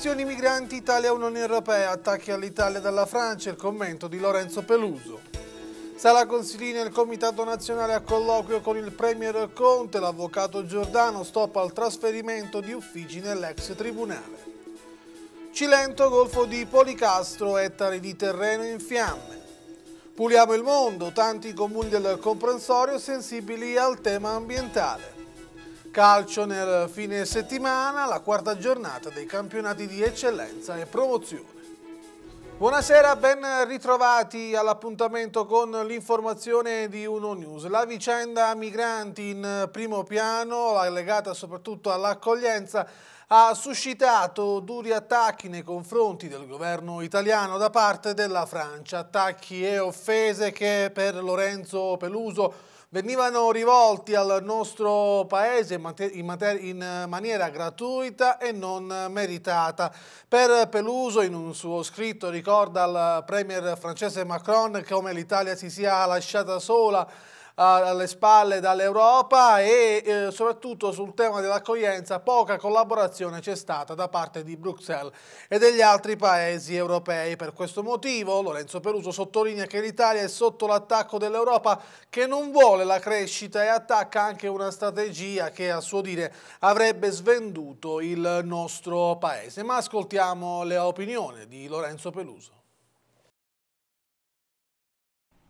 Questioni migranti, Italia Unione Europea, attacchi all'Italia dalla Francia, il commento di Lorenzo Peluso. Sala Consilina, il Comitato Nazionale a colloquio con il Premier Conte, l'avvocato Giordano stop al trasferimento di uffici nell'ex tribunale. Cilento, golfo di Policastro, ettari di terreno in fiamme. Puliamo il mondo, tanti comuni del comprensorio sensibili al tema ambientale. Calcio nel fine settimana, la quarta giornata dei campionati di eccellenza e promozione. Buonasera, ben ritrovati all'appuntamento con l'informazione di Uno News. La vicenda migranti in primo piano, legata soprattutto all'accoglienza, ha suscitato duri attacchi nei confronti del governo italiano da parte della Francia. Attacchi e offese che per Lorenzo Peluso venivano rivolti al nostro paese in, eh, maniera gratuita e non meritata. Per Peluso in un suo scritto ricorda al premier francese Macron come l'Italia si sia lasciata sola alle spalle dall'Europa e eh, soprattutto sul tema dell'accoglienza poca collaborazione c'è stata da parte di Bruxelles e degli altri paesi europei. Per questo motivo Lorenzo Peruso sottolinea che l'Italia è sotto l'attacco dell'Europa che non vuole la crescita e attacca anche una strategia che a suo dire avrebbe svenduto il nostro paese. Ma ascoltiamo le opinioni di Lorenzo Peluso.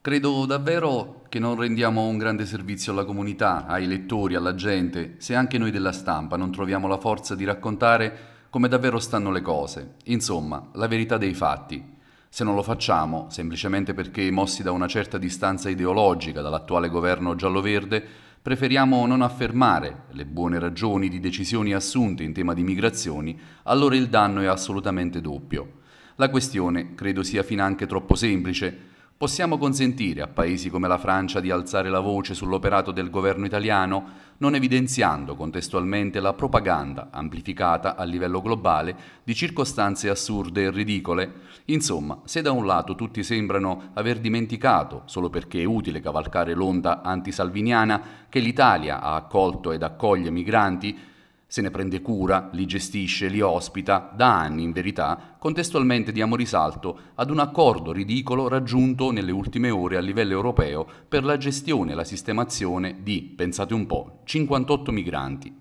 Credo davvero che non rendiamo un grande servizio alla comunità, ai lettori, alla gente, se anche noi della stampa non troviamo la forza di raccontare come davvero stanno le cose, insomma, la verità dei fatti. Se non lo facciamo, semplicemente perché mossi da una certa distanza ideologica dall'attuale governo giallo-verde, preferiamo non affermare le buone ragioni di decisioni assunte in tema di migrazioni, allora il danno è assolutamente doppio. La questione credo sia finanche troppo semplice, Possiamo consentire a paesi come la Francia di alzare la voce sull'operato del governo italiano, non evidenziando contestualmente la propaganda amplificata a livello globale di circostanze assurde e ridicole. Insomma, se da un lato tutti sembrano aver dimenticato, solo perché è utile cavalcare l'onda antisalviniana, che l'Italia ha accolto ed accoglie migranti, se ne prende cura, li gestisce, li ospita, da anni in verità, contestualmente diamo risalto ad un accordo ridicolo raggiunto nelle ultime ore a livello europeo per la gestione e la sistemazione di, pensate un po', 58 migranti.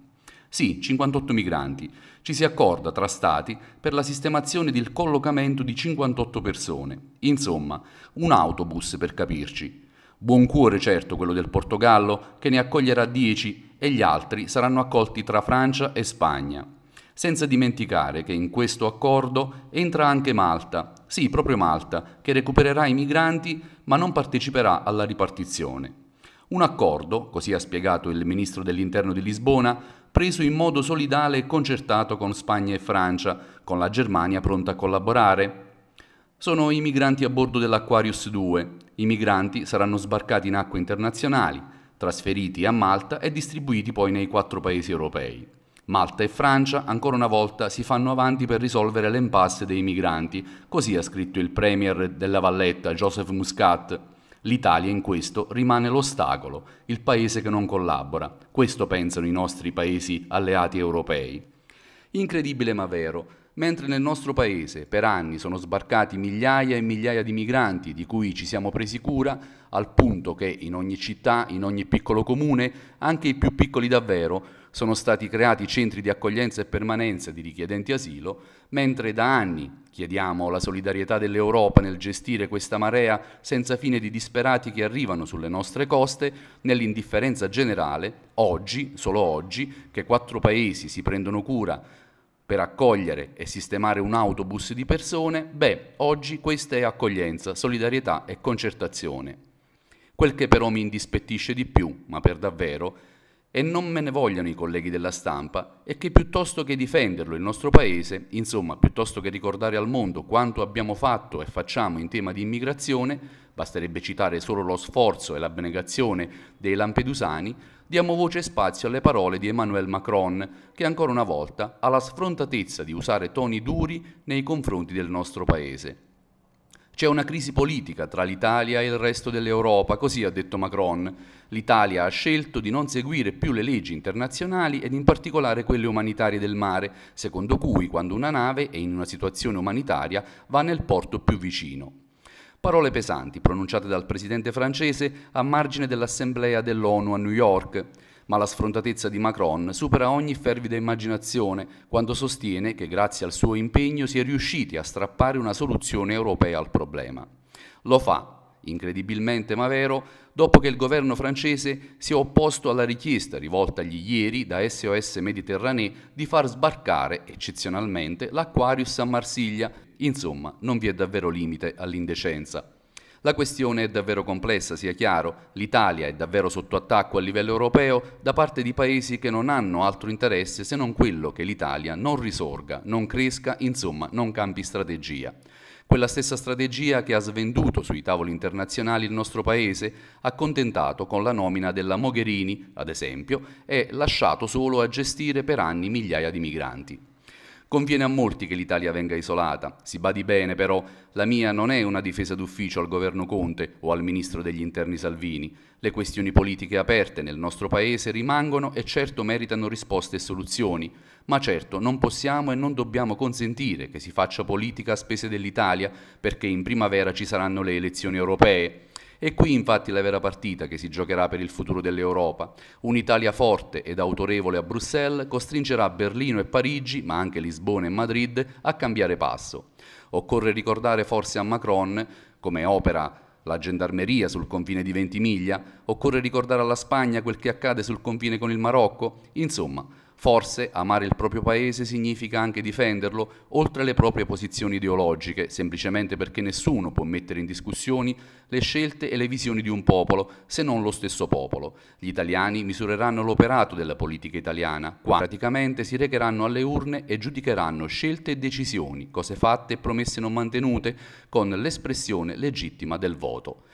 Sì, 58 migranti. Ci si accorda tra stati per la sistemazione del collocamento di 58 persone. Insomma, un autobus per capirci Buon cuore certo quello del Portogallo, che ne accoglierà 10 e gli altri saranno accolti tra Francia e Spagna. Senza dimenticare che in questo accordo entra anche Malta, sì proprio Malta, che recupererà i migranti ma non parteciperà alla ripartizione. Un accordo, così ha spiegato il ministro dell'Interno di Lisbona, preso in modo solidale e concertato con Spagna e Francia, con la Germania pronta a collaborare. Sono i migranti a bordo dell'Aquarius 2, i migranti saranno sbarcati in acque internazionali, trasferiti a Malta e distribuiti poi nei quattro paesi europei. Malta e Francia ancora una volta si fanno avanti per risolvere l'impasse dei migranti, così ha scritto il premier della Valletta Joseph Muscat. L'Italia in questo rimane l'ostacolo, il paese che non collabora. Questo pensano i nostri paesi alleati europei. Incredibile ma vero, mentre nel nostro paese per anni sono sbarcati migliaia e migliaia di migranti di cui ci siamo presi cura, al punto che in ogni città, in ogni piccolo comune, anche i più piccoli davvero, sono stati creati centri di accoglienza e permanenza di richiedenti asilo, mentre da anni chiediamo la solidarietà dell'Europa nel gestire questa marea senza fine di disperati che arrivano sulle nostre coste, nell'indifferenza generale, oggi, solo oggi, che quattro paesi si prendono cura per accogliere e sistemare un autobus di persone, beh, oggi questa è accoglienza, solidarietà e concertazione. Quel che però mi indispettisce di più, ma per davvero, e non me ne vogliano i colleghi della stampa, è che piuttosto che difenderlo il nostro Paese, insomma, piuttosto che ricordare al mondo quanto abbiamo fatto e facciamo in tema di immigrazione, basterebbe citare solo lo sforzo e l'abnegazione dei lampedusani, diamo voce e spazio alle parole di Emmanuel Macron, che ancora una volta ha la sfrontatezza di usare toni duri nei confronti del nostro paese. C'è una crisi politica tra l'Italia e il resto dell'Europa, così ha detto Macron. L'Italia ha scelto di non seguire più le leggi internazionali ed in particolare quelle umanitarie del mare, secondo cui quando una nave è in una situazione umanitaria va nel porto più vicino. Parole pesanti pronunciate dal presidente francese a margine dell'assemblea dell'ONU a New York. Ma la sfrontatezza di Macron supera ogni fervida immaginazione quando sostiene che grazie al suo impegno si è riusciti a strappare una soluzione europea al problema. Lo fa incredibilmente ma vero, dopo che il governo francese si è opposto alla richiesta rivoltagli ieri da SOS Mediterranee di far sbarcare eccezionalmente l'Aquarius a Marsiglia. Insomma, non vi è davvero limite all'indecenza. La questione è davvero complessa, sia chiaro, l'Italia è davvero sotto attacco a livello europeo da parte di paesi che non hanno altro interesse se non quello che l'Italia non risorga, non cresca, insomma non cambi strategia. Quella stessa strategia che ha svenduto sui tavoli internazionali il nostro Paese, accontentato con la nomina della Mogherini, ad esempio, e lasciato solo a gestire per anni migliaia di migranti. Conviene a molti che l'Italia venga isolata. Si badi bene però, la mia non è una difesa d'ufficio al governo Conte o al ministro degli interni Salvini. Le questioni politiche aperte nel nostro Paese rimangono e certo meritano risposte e soluzioni, ma certo non possiamo e non dobbiamo consentire che si faccia politica a spese dell'Italia perché in primavera ci saranno le elezioni europee. È qui infatti la vera partita che si giocherà per il futuro dell'Europa. Un'Italia forte ed autorevole a Bruxelles costringerà Berlino e Parigi, ma anche Lisbona e Madrid, a cambiare passo. Occorre ricordare forse a Macron, come opera la gendarmeria sul confine di Ventimiglia, occorre ricordare alla Spagna quel che accade sul confine con il Marocco, insomma, Forse amare il proprio paese significa anche difenderlo oltre le proprie posizioni ideologiche, semplicemente perché nessuno può mettere in discussione le scelte e le visioni di un popolo, se non lo stesso popolo. Gli italiani misureranno l'operato della politica italiana, quando praticamente si recheranno alle urne e giudicheranno scelte e decisioni, cose fatte e promesse non mantenute, con l'espressione legittima del voto.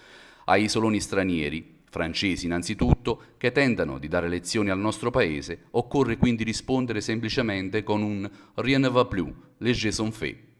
Ai soloni stranieri francesi innanzitutto, che tentano di dare lezioni al nostro paese, occorre quindi rispondere semplicemente con un rien ne va plus, les jets sont faits.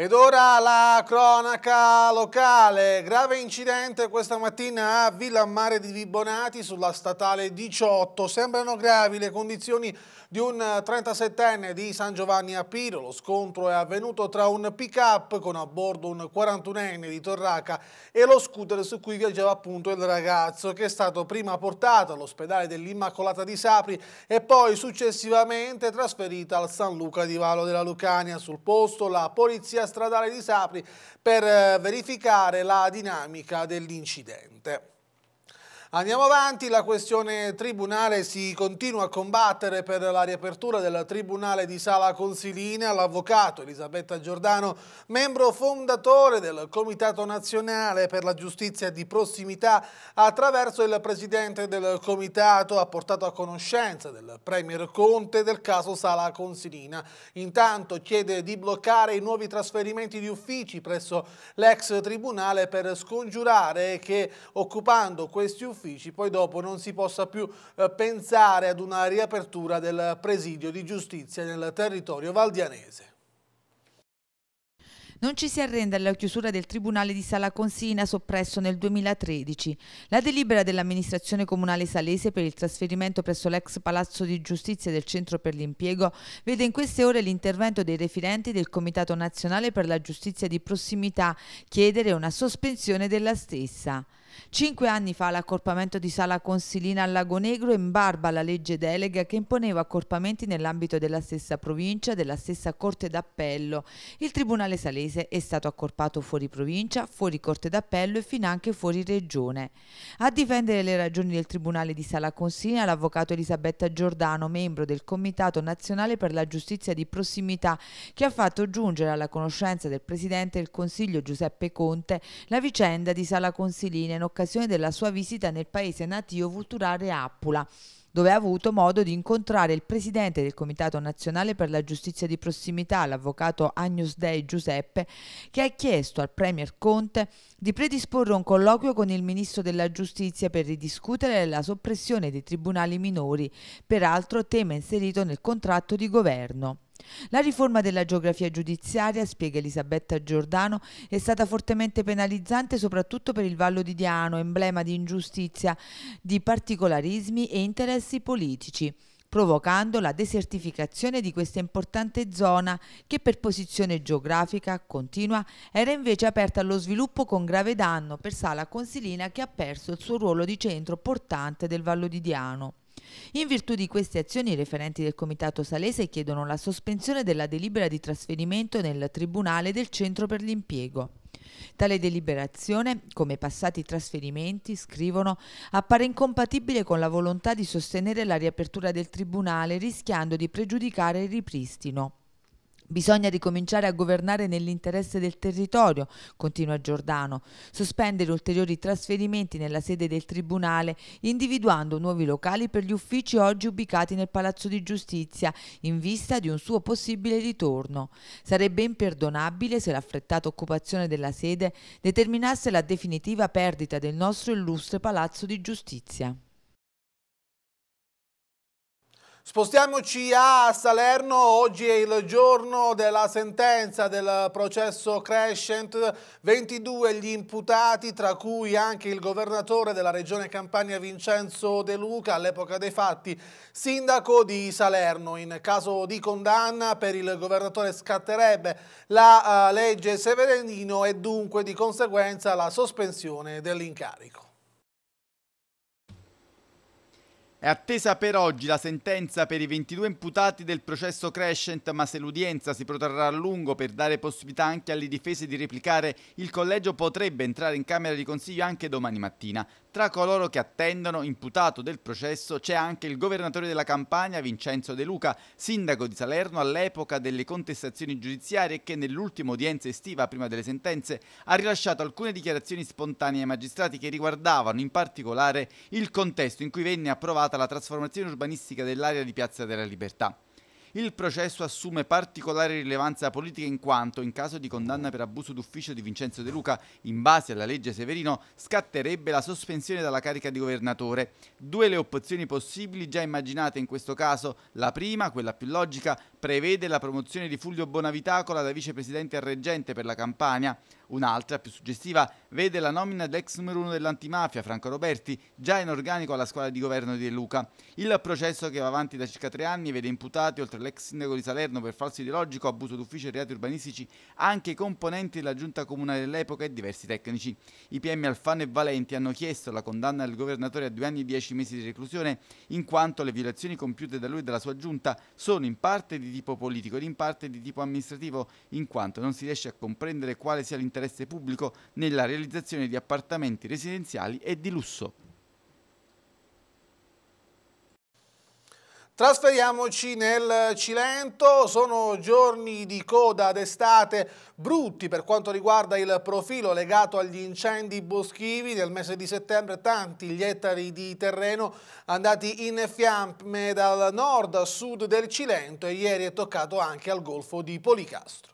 Ed ora la cronaca locale. Grave incidente questa mattina a Villammare di Vibonati sulla statale 18. Sembrano gravi le condizioni di un 37enne di San Giovanni a Piro. Lo scontro è avvenuto tra un pick-up con a bordo un 41enne di Torraca e lo scooter su cui viaggiava appunto il ragazzo che è stato prima portato all'ospedale dell'Immacolata di Sapri e poi successivamente trasferito al San Luca di Valo della Lucania. Sul posto la polizia stradale di Sapri per eh, verificare la dinamica dell'incidente. Andiamo avanti, la questione tribunale si continua a combattere per la riapertura del Tribunale di Sala Consilina. L'avvocato Elisabetta Giordano, membro fondatore del Comitato Nazionale per la Giustizia di Prossimità, attraverso il Presidente del Comitato ha portato a conoscenza del Premier Conte del caso Sala Consilina. Intanto chiede di bloccare i nuovi trasferimenti di uffici presso l'ex Tribunale per scongiurare che occupando questi uffici uffici, poi dopo non si possa più eh, pensare ad una riapertura del presidio di giustizia nel territorio valdianese. Non ci si arrende alla chiusura del Tribunale di Sala Consina soppresso nel 2013. La delibera dell'amministrazione comunale salese per il trasferimento presso l'ex Palazzo di Giustizia del Centro per l'Impiego vede in queste ore l'intervento dei referenti del Comitato Nazionale per la Giustizia di Prossimità chiedere una sospensione della stessa. Cinque anni fa l'accorpamento di Sala Consilina al Lago Negro in barba alla legge delega che imponeva accorpamenti nell'ambito della stessa provincia, della stessa Corte d'Appello. Il Tribunale Salese è stato accorpato fuori provincia, fuori Corte d'Appello e fin anche fuori Regione. A difendere le ragioni del Tribunale di Sala Consilina l'avvocato Elisabetta Giordano, membro del Comitato Nazionale per la Giustizia di Prossimità, che ha fatto giungere alla conoscenza del Presidente del Consiglio Giuseppe Conte la vicenda di Sala Consilina in occasione della sua visita nel paese natio Vulturare Appula dove ha avuto modo di incontrare il presidente del Comitato Nazionale per la Giustizia di Prossimità, l'avvocato Agnus Dei Giuseppe, che ha chiesto al Premier Conte di predisporre un colloquio con il Ministro della Giustizia per ridiscutere la soppressione dei tribunali minori, peraltro tema inserito nel contratto di governo. La riforma della geografia giudiziaria, spiega Elisabetta Giordano, è stata fortemente penalizzante soprattutto per il Vallo di Diano, emblema di ingiustizia, di particolarismi e interessi politici provocando la desertificazione di questa importante zona che per posizione geografica continua era invece aperta allo sviluppo con grave danno per Sala Consilina che ha perso il suo ruolo di centro portante del Vallo di Diano. In virtù di queste azioni i referenti del Comitato Salese chiedono la sospensione della delibera di trasferimento nel Tribunale del Centro per l'Impiego. Tale deliberazione, come passati trasferimenti, scrivono, appare incompatibile con la volontà di sostenere la riapertura del Tribunale rischiando di pregiudicare il ripristino. Bisogna ricominciare a governare nell'interesse del territorio, continua Giordano, sospendere ulteriori trasferimenti nella sede del Tribunale, individuando nuovi locali per gli uffici oggi ubicati nel Palazzo di Giustizia, in vista di un suo possibile ritorno. Sarebbe imperdonabile se l'affrettata occupazione della sede determinasse la definitiva perdita del nostro illustre Palazzo di Giustizia. Spostiamoci a Salerno, oggi è il giorno della sentenza del processo Crescent, 22 gli imputati tra cui anche il governatore della regione Campania Vincenzo De Luca, all'epoca dei fatti sindaco di Salerno. In caso di condanna per il governatore scatterebbe la eh, legge Severino e dunque di conseguenza la sospensione dell'incarico. È attesa per oggi la sentenza per i 22 imputati del processo Crescent, ma se l'udienza si protrarrà a lungo per dare possibilità anche alle difese di replicare, il collegio potrebbe entrare in Camera di Consiglio anche domani mattina. Tra coloro che attendono imputato del processo c'è anche il governatore della Campania Vincenzo De Luca, sindaco di Salerno all'epoca delle contestazioni giudiziarie che nell'ultima udienza estiva prima delle sentenze ha rilasciato alcune dichiarazioni spontanee ai magistrati che riguardavano in particolare il contesto in cui venne approvato approvata la trasformazione urbanistica dell'area di Piazza della Libertà. Il processo assume particolare rilevanza politica in quanto, in caso di condanna per abuso d'ufficio di Vincenzo De Luca, in base alla legge Severino, scatterebbe la sospensione dalla carica di governatore. Due le opzioni possibili già immaginate in questo caso. La prima, quella più logica, prevede la promozione di Fulvio Bonavitacola da vicepresidente reggente per la Campania. Un'altra, più suggestiva, vede la nomina dell'ex numero uno dell'antimafia, Franco Roberti, già in organico alla squadra di governo di De Luca. Il processo che va avanti da circa tre anni vede imputati, oltre all'ex sindaco di Salerno per falso ideologico, abuso d'ufficio e reati urbanistici, anche i componenti della giunta comunale dell'epoca e diversi tecnici. I PM Alfano e Valenti hanno chiesto la condanna del governatore a due anni e dieci mesi di reclusione, in quanto le violazioni compiute da lui e dalla sua giunta sono in parte di tipo politico ed in parte di tipo amministrativo, in quanto non si riesce a comprendere quale sia l'interesse interesse pubblico nella realizzazione di appartamenti residenziali e di lusso. Trasferiamoci nel Cilento, sono giorni di coda d'estate brutti per quanto riguarda il profilo legato agli incendi boschivi. Nel mese di settembre tanti gli ettari di terreno andati in fiamme dal nord a sud del Cilento e ieri è toccato anche al golfo di Policastro.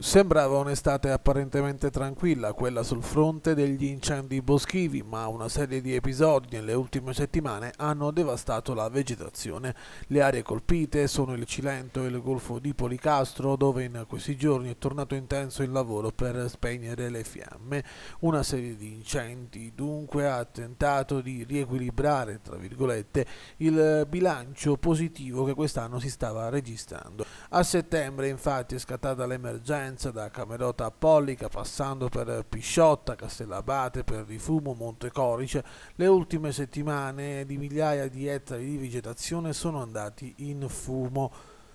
Sembrava un'estate apparentemente tranquilla quella sul fronte degli incendi boschivi, ma una serie di episodi nelle ultime settimane hanno devastato la vegetazione. Le aree colpite sono il Cilento e il Golfo di Policastro, dove in questi giorni è tornato intenso il lavoro per spegnere le fiamme. Una serie di incendi dunque ha tentato di riequilibrare, tra virgolette, il bilancio positivo che quest'anno si stava registrando. A settembre infatti è scattata l'emergenza Firenze, da Camerota a Pollica, passando per Pisciotta, Castellabate, per Rifumo, Montecorice, le ultime settimane di migliaia di ettari di vegetazione sono andati in fumo.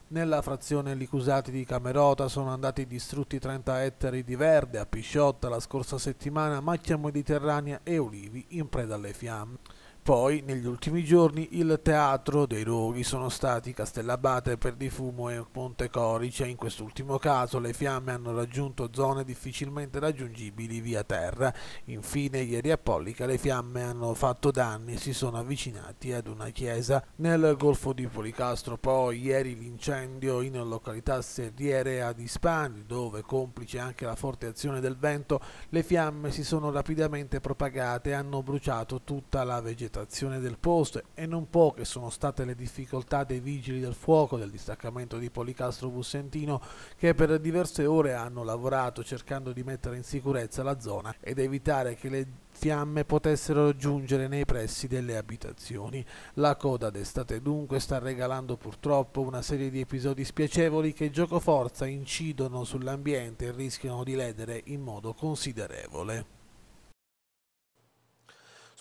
Nella frazione Licusati di Camerota sono andati distrutti 30 ettari di verde a Pisciotta la scorsa settimana, macchia mediterranea e olivi in preda alle fiamme. Poi, negli ultimi giorni, il teatro dei roghi sono stati Castellabate per difumo e Corice. In quest'ultimo caso le fiamme hanno raggiunto zone difficilmente raggiungibili via terra. Infine, ieri a Pollica le fiamme hanno fatto danni e si sono avvicinati ad una chiesa. Nel golfo di Policastro, poi, ieri l'incendio in località Serriere ad Ispani, dove, complice anche la forte azione del vento, le fiamme si sono rapidamente propagate e hanno bruciato tutta la vegetazione progettazione del posto e non poche sono state le difficoltà dei vigili del fuoco del distaccamento di Policastro Bussentino che per diverse ore hanno lavorato cercando di mettere in sicurezza la zona ed evitare che le fiamme potessero giungere nei pressi delle abitazioni. La coda d'estate dunque sta regalando purtroppo una serie di episodi spiacevoli che giocoforza incidono sull'ambiente e rischiano di ledere in modo considerevole.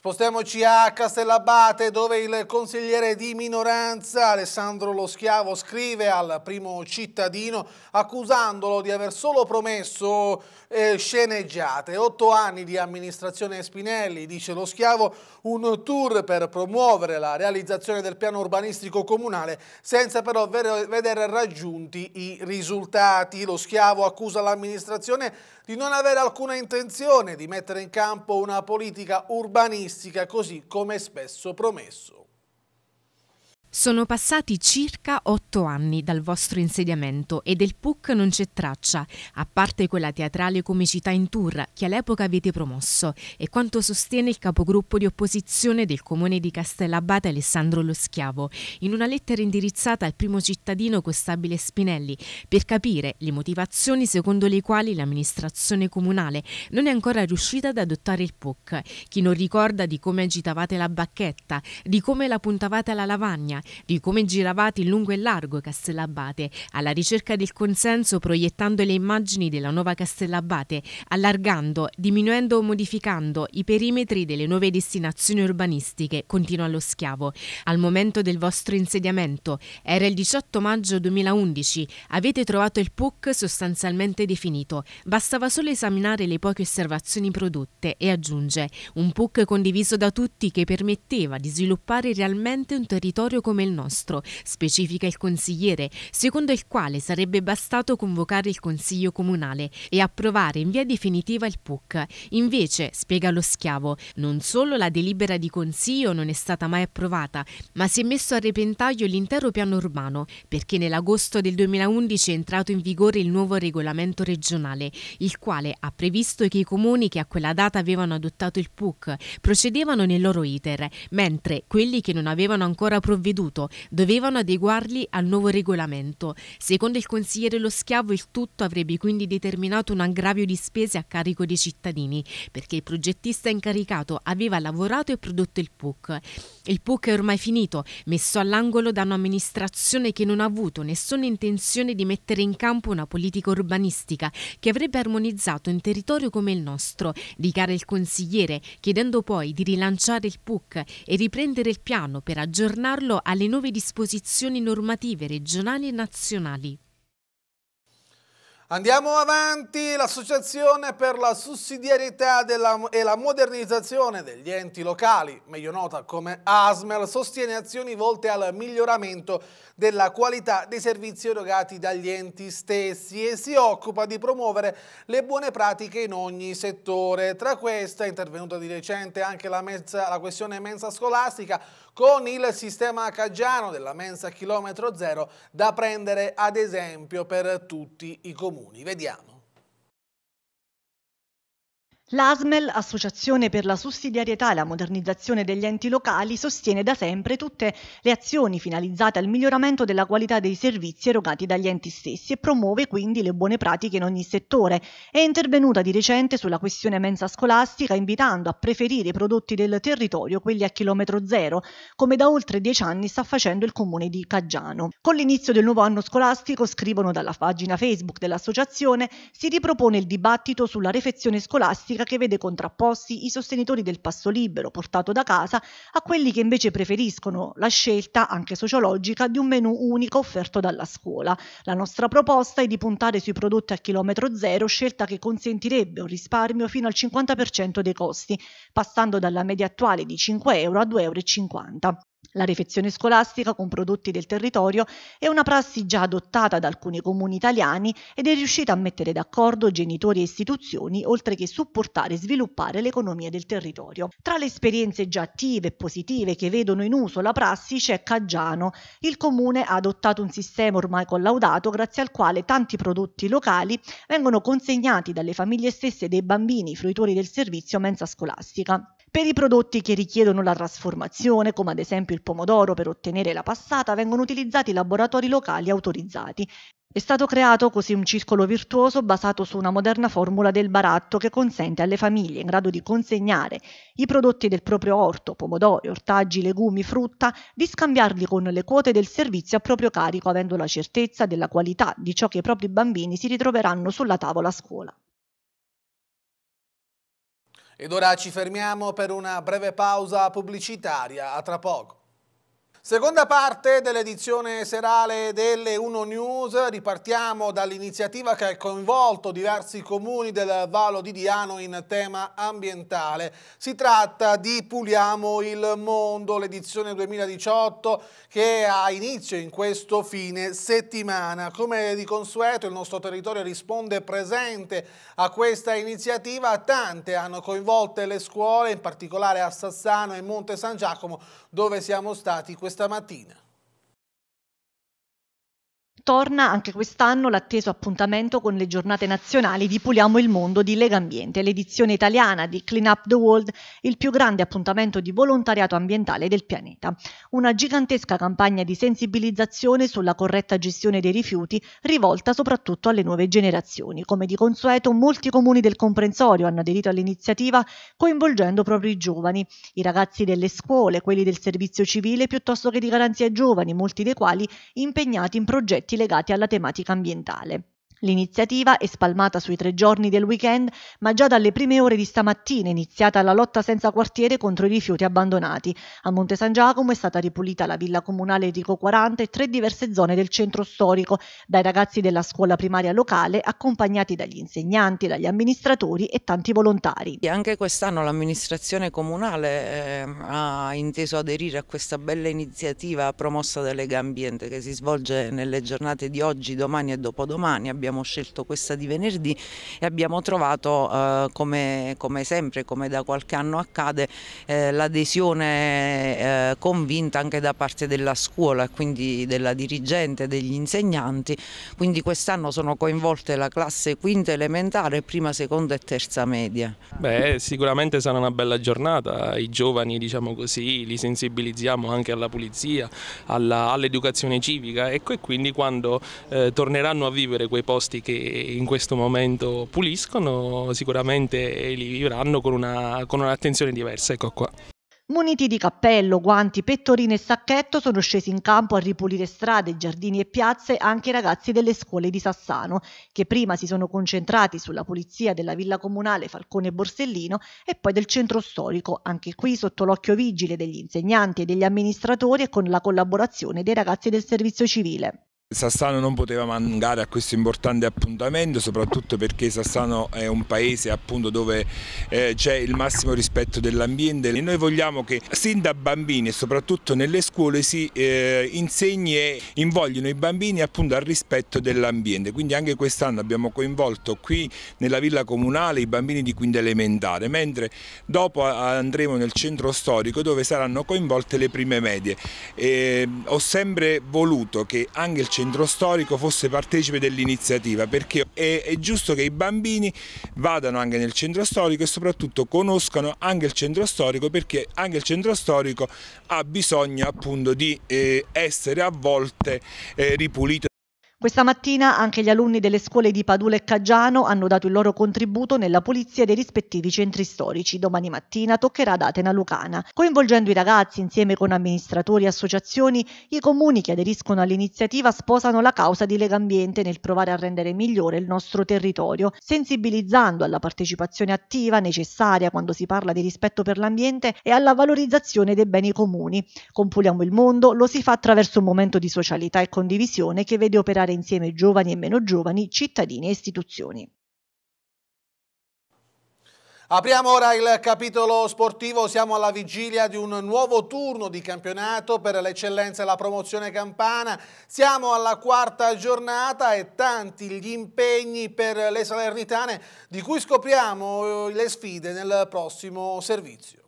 Spostiamoci a Castellabate dove il consigliere di minoranza Alessandro Lo Schiavo scrive al primo cittadino accusandolo di aver solo promesso eh, sceneggiate. Otto anni di amministrazione Spinelli, dice Lo Schiavo, un tour per promuovere la realizzazione del piano urbanistico comunale senza però vedere raggiunti i risultati. Lo Schiavo accusa l'amministrazione di non avere alcuna intenzione di mettere in campo una politica urbanistica così come spesso promesso. Sono passati circa otto anni dal vostro insediamento e del PUC non c'è traccia, a parte quella teatrale comicità in tour che all'epoca avete promosso e quanto sostiene il capogruppo di opposizione del comune di Castellabate Alessandro Lo Schiavo in una lettera indirizzata al primo cittadino Costabile Spinelli per capire le motivazioni secondo le quali l'amministrazione comunale non è ancora riuscita ad adottare il PUC. Chi non ricorda di come agitavate la bacchetta, di come la puntavate alla lavagna, di come giravate in lungo e largo Castellabate, alla ricerca del consenso proiettando le immagini della nuova Castellabate, allargando, diminuendo o modificando i perimetri delle nuove destinazioni urbanistiche, continua lo schiavo. Al momento del vostro insediamento, era il 18 maggio 2011, avete trovato il PUC sostanzialmente definito, bastava solo esaminare le poche osservazioni prodotte e aggiunge un PUC condiviso da tutti che permetteva di sviluppare realmente un territorio comune come il nostro, specifica il consigliere, secondo il quale sarebbe bastato convocare il Consiglio Comunale e approvare in via definitiva il PUC. Invece, spiega lo schiavo, non solo la delibera di Consiglio non è stata mai approvata, ma si è messo a repentaglio l'intero piano urbano, perché nell'agosto del 2011 è entrato in vigore il nuovo regolamento regionale, il quale ha previsto che i comuni che a quella data avevano adottato il PUC procedevano nel loro iter, mentre quelli che non avevano ancora provveduto accaduto, dovevano adeguarli al nuovo regolamento. Secondo il consigliere Lo Schiavo il tutto avrebbe quindi determinato un aggravio di spese a carico dei cittadini, perché il progettista incaricato aveva lavorato e prodotto il PUC. Il PUC è ormai finito, messo all'angolo da un'amministrazione che non ha avuto nessuna intenzione di mettere in campo una politica urbanistica che avrebbe armonizzato un territorio come il nostro, dichiara il consigliere, chiedendo poi di rilanciare il PUC e riprendere il piano per aggiornarlo a alle nuove disposizioni normative regionali e nazionali. Andiamo avanti, l'Associazione per la sussidiarietà della, e la modernizzazione degli enti locali, meglio nota come ASMEL, sostiene azioni volte al miglioramento della qualità dei servizi erogati dagli enti stessi e si occupa di promuovere le buone pratiche in ogni settore. Tra queste è intervenuta di recente anche la, mensa, la questione mensa scolastica con il sistema caggiano della mensa chilometro zero da prendere ad esempio per tutti i comuni comuni, vediamo. L'ASMEL, Associazione per la sussidiarietà e la modernizzazione degli enti locali, sostiene da sempre tutte le azioni finalizzate al miglioramento della qualità dei servizi erogati dagli enti stessi e promuove quindi le buone pratiche in ogni settore. È intervenuta di recente sulla questione mensa scolastica invitando a preferire i prodotti del territorio, quelli a chilometro zero, come da oltre dieci anni sta facendo il comune di Caggiano. Con l'inizio del nuovo anno scolastico, scrivono dalla pagina Facebook dell'associazione, si ripropone il dibattito sulla refezione scolastica politica che vede contrapposti i sostenitori del passo libero portato da casa a quelli che invece preferiscono la scelta, anche sociologica, di un menù unico offerto dalla scuola. La nostra proposta è di puntare sui prodotti a chilometro zero, scelta che consentirebbe un risparmio fino al 50% dei costi, passando dalla media attuale di 5 euro a 2,50 euro. La refezione scolastica con prodotti del territorio è una prassi già adottata da alcuni comuni italiani ed è riuscita a mettere d'accordo genitori e istituzioni, oltre che supportare e sviluppare l'economia del territorio. Tra le esperienze già attive e positive che vedono in uso la prassi c'è Caggiano. Il comune ha adottato un sistema ormai collaudato grazie al quale tanti prodotti locali vengono consegnati dalle famiglie stesse dei bambini fruitori del servizio mensa scolastica. Per i prodotti che richiedono la trasformazione, come ad esempio il pomodoro per ottenere la passata, vengono utilizzati laboratori locali autorizzati. È stato creato così un circolo virtuoso basato su una moderna formula del baratto che consente alle famiglie in grado di consegnare i prodotti del proprio orto, pomodori, ortaggi, legumi, frutta, di scambiarli con le quote del servizio a proprio carico avendo la certezza della qualità di ciò che i propri bambini si ritroveranno sulla tavola a scuola. Ed ora ci fermiamo per una breve pausa pubblicitaria, a tra poco. Seconda parte dell'edizione serale delle Uno News, ripartiamo dall'iniziativa che ha coinvolto diversi comuni del Vallo di Diano in tema ambientale. Si tratta di Puliamo il Mondo, l'edizione 2018 che ha inizio in questo fine settimana. Come di consueto il nostro territorio risponde presente a questa iniziativa, tante hanno coinvolte le scuole, in particolare a Sassano e Monte San Giacomo, dove siamo stati questa mattina. Torna anche quest'anno l'atteso appuntamento con le giornate nazionali di Puliamo il Mondo di Lega Ambiente, l'edizione italiana di Clean Up the World, il più grande appuntamento di volontariato ambientale del pianeta. Una gigantesca campagna di sensibilizzazione sulla corretta gestione dei rifiuti rivolta soprattutto alle nuove generazioni. Come di consueto, molti comuni del comprensorio hanno aderito all'iniziativa coinvolgendo proprio i giovani, i ragazzi delle scuole, quelli del servizio civile piuttosto che di garanzia giovani, molti dei quali impegnati in progetti legati alla tematica ambientale. L'iniziativa è spalmata sui tre giorni del weekend, ma già dalle prime ore di stamattina è iniziata la lotta senza quartiere contro i rifiuti abbandonati. A Monte San Giacomo è stata ripulita la villa comunale Rico 40 e tre diverse zone del centro storico, dai ragazzi della scuola primaria locale, accompagnati dagli insegnanti, dagli amministratori e tanti volontari. Anche quest'anno l'amministrazione comunale eh, ha inteso aderire a questa bella iniziativa promossa da Lega Ambiente che si svolge nelle giornate di oggi, domani e dopodomani. Abbiamo abbiamo scelto questa di venerdì e abbiamo trovato eh, come, come, sempre, come da qualche anno accade, eh, l'adesione eh, convinta anche da parte della scuola e quindi della dirigente, degli insegnanti, quindi quest'anno sono coinvolte la classe quinta elementare, prima, seconda e terza media. Beh, sicuramente sarà una bella giornata, i giovani diciamo così li sensibilizziamo anche alla pulizia, all'educazione all civica ecco, e quindi quando eh, torneranno a vivere quei posti posti che in questo momento puliscono sicuramente li vivranno con, una, con un'attenzione diversa. Ecco qua. Muniti di cappello, guanti, pettorine e sacchetto sono scesi in campo a ripulire strade, giardini e piazze anche i ragazzi delle scuole di Sassano, che prima si sono concentrati sulla pulizia della villa comunale Falcone Borsellino e poi del centro storico, anche qui sotto l'occhio vigile degli insegnanti e degli amministratori e con la collaborazione dei ragazzi del servizio civile. Sassano non poteva mancare a questo importante appuntamento, soprattutto perché Sassano è un paese appunto, dove eh, c'è il massimo rispetto dell'ambiente e noi vogliamo che sin da bambini e soprattutto nelle scuole si eh, insegni e invoglino i bambini appunto, al rispetto dell'ambiente. Quindi anche quest'anno abbiamo coinvolto qui nella villa comunale i bambini di quinta elementare, mentre dopo andremo nel centro storico dove saranno coinvolte le prime medie. Eh, ho sempre voluto che anche il centro centro storico fosse partecipe dell'iniziativa perché è, è, giusto che i bambini vadano anche nel centro storico e soprattutto conoscano anche il centro storico perché anche il centro storico ha bisogno appunto di eh, essere a volte eh, ripulito questa mattina anche gli alunni delle scuole di Padula e Caggiano hanno dato il loro contributo nella pulizia dei rispettivi centri storici. Domani mattina toccherà ad Atena Lucana. Coinvolgendo i ragazzi insieme con amministratori e associazioni, i comuni che aderiscono all'iniziativa sposano la causa di Legambiente nel provare a rendere migliore il nostro territorio, sensibilizzando alla partecipazione attiva necessaria quando si parla di rispetto per l'ambiente e alla valorizzazione dei beni comuni. Compuliamo il mondo lo si fa attraverso un momento di socialità e condivisione che vede operare lavorare insieme giovani e meno giovani, cittadini e istituzioni. Apriamo ora il capitolo sportivo, siamo alla vigilia di un nuovo turno di campionato per l'eccellenza e la promozione campana, siamo alla quarta giornata e tanti gli impegni per le Salernitane di cui scopriamo eh, le sfide nel prossimo servizio.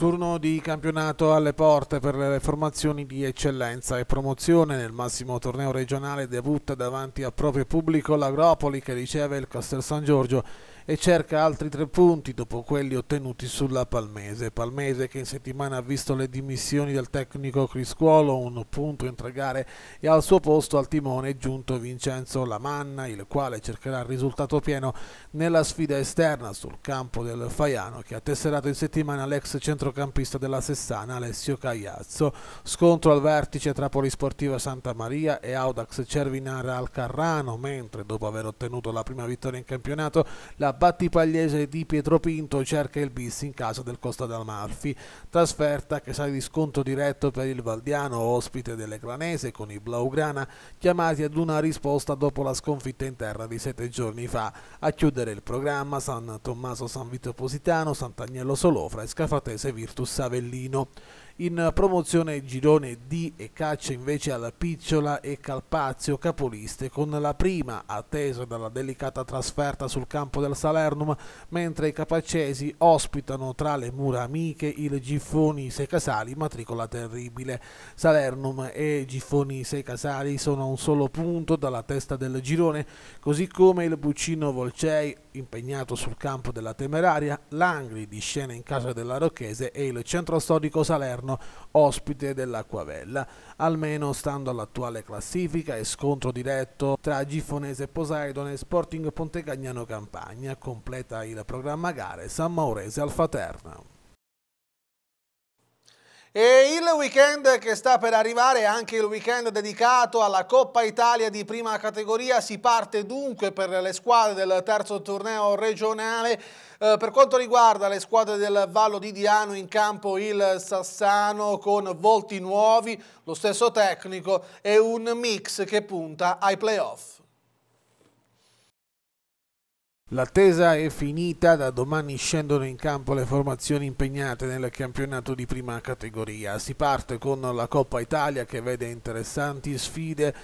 Turno di campionato alle porte per le formazioni di eccellenza e promozione nel massimo torneo regionale debutta davanti al proprio pubblico l'Agropoli che riceve il Castel San Giorgio e cerca altri tre punti dopo quelli ottenuti sulla Palmese. Palmese che in settimana ha visto le dimissioni del tecnico Criscuolo, un punto in tre gare e al suo posto al timone è giunto Vincenzo Lamanna, il quale cercherà il risultato pieno nella sfida esterna sul campo del Faiano che ha tesserato in settimana l'ex centrocampista della Sessana Alessio Cagliazzo. Scontro al vertice tra Polisportiva Santa Maria e Audax Cervinara al Carrano, mentre dopo aver ottenuto la prima vittoria in campionato la Battipagliese di Pietropinto cerca il bis in casa del Costa d'Amalfi, trasferta che sarà di sconto diretto per il Valdiano ospite delle Clanese con i Blaugrana chiamati ad una risposta dopo la sconfitta in terra di sette giorni fa. A chiudere il programma San Tommaso San Vito Positano, Sant'Agnello Solofra e Scafatese Virtus Savellino. In promozione girone D e caccia invece alla Picciola e Calpazio capoliste con la prima attesa dalla delicata trasferta sul campo del Salernum, mentre i capacesi ospitano tra le mura amiche il Giffoni Casali, matricola terribile. Salernum e Giffoni Casali sono a un solo punto dalla testa del girone, così come il Buccino Volcei impegnato sul campo della Temeraria, l'Angri di scena in casa della Rocchese e il centro storico Salerno, ospite dell'Acquavella almeno stando all'attuale classifica e scontro diretto tra Gifonese Poseidon e Sporting Pontecagnano Campagna, completa il programma gare San Maurese Alfaterna. E il weekend che sta per arrivare è anche il weekend dedicato alla Coppa Italia di prima categoria. Si parte dunque per le squadre del terzo torneo regionale. Eh, per quanto riguarda le squadre del Vallo di Diano, in campo il Sassano con volti nuovi, lo stesso tecnico e un mix che punta ai playoff. L'attesa è finita, da domani scendono in campo le formazioni impegnate nel campionato di prima categoria. Si parte con la Coppa Italia che vede interessanti sfide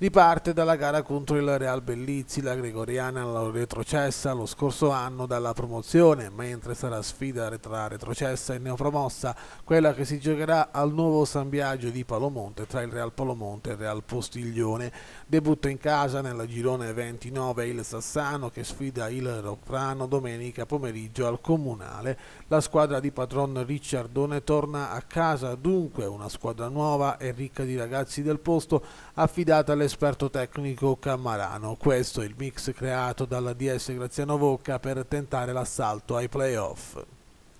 riparte dalla gara contro il Real Bellizzi, la Gregoriana la retrocessa lo scorso anno dalla promozione, mentre sarà sfida tra retrocessa e neopromossa quella che si giocherà al nuovo San Biagio di Palomonte tra il Real Palomonte e il Real Postiglione. Debutta in casa nella girone 29 il Sassano che sfida il Roprano domenica pomeriggio al Comunale. La squadra di patron Ricciardone torna a casa dunque una squadra nuova e ricca di ragazzi del posto affidata alle l'esperto tecnico Cammarano. Questo è il mix creato dalla DS Graziano Vocca per tentare l'assalto ai playoff.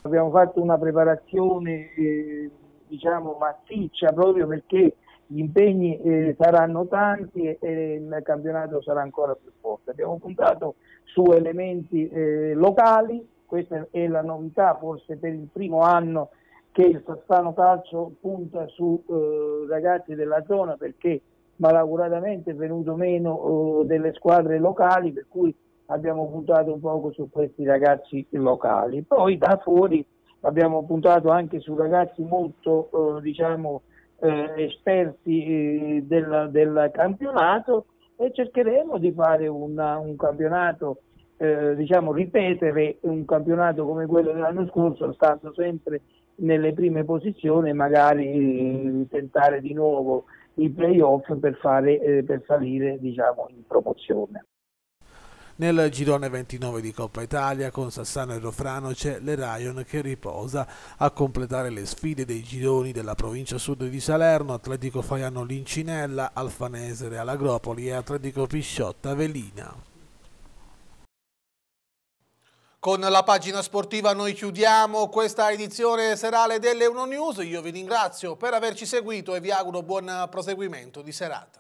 Abbiamo fatto una preparazione eh, diciamo massiccia proprio perché gli impegni eh, saranno tanti e, e, il campionato sarà ancora più forte. Abbiamo puntato su elementi eh, locali, questa è la novità forse per il primo anno che il Sassano Calcio punta su eh, ragazzi della zona perché malauguratamente venuto meno eh, delle squadre locali, per cui abbiamo puntato un poco su questi ragazzi locali. Poi da fuori abbiamo puntato anche su ragazzi molto eh, diciamo, eh, esperti eh, del, del, campionato e cercheremo di fare una, un campionato, eh, diciamo ripetere un campionato come quello dell'anno scorso, stando sempre nelle prime posizioni, e magari eh, tentare di nuovo i playoff per, fare, eh, per salire diciamo, in promozione. Nel girone 29 di Coppa Italia con Sassano e Rofrano c'è le Lion che riposa a completare le sfide dei gironi della provincia sud di Salerno, Atletico Faiano Lincinella, Alfanese Real Agropoli e Atletico Pisciotta Velina. Con la pagina sportiva noi chiudiamo questa edizione serale delle Euronews. Io vi ringrazio per averci seguito e vi auguro buon proseguimento di serata.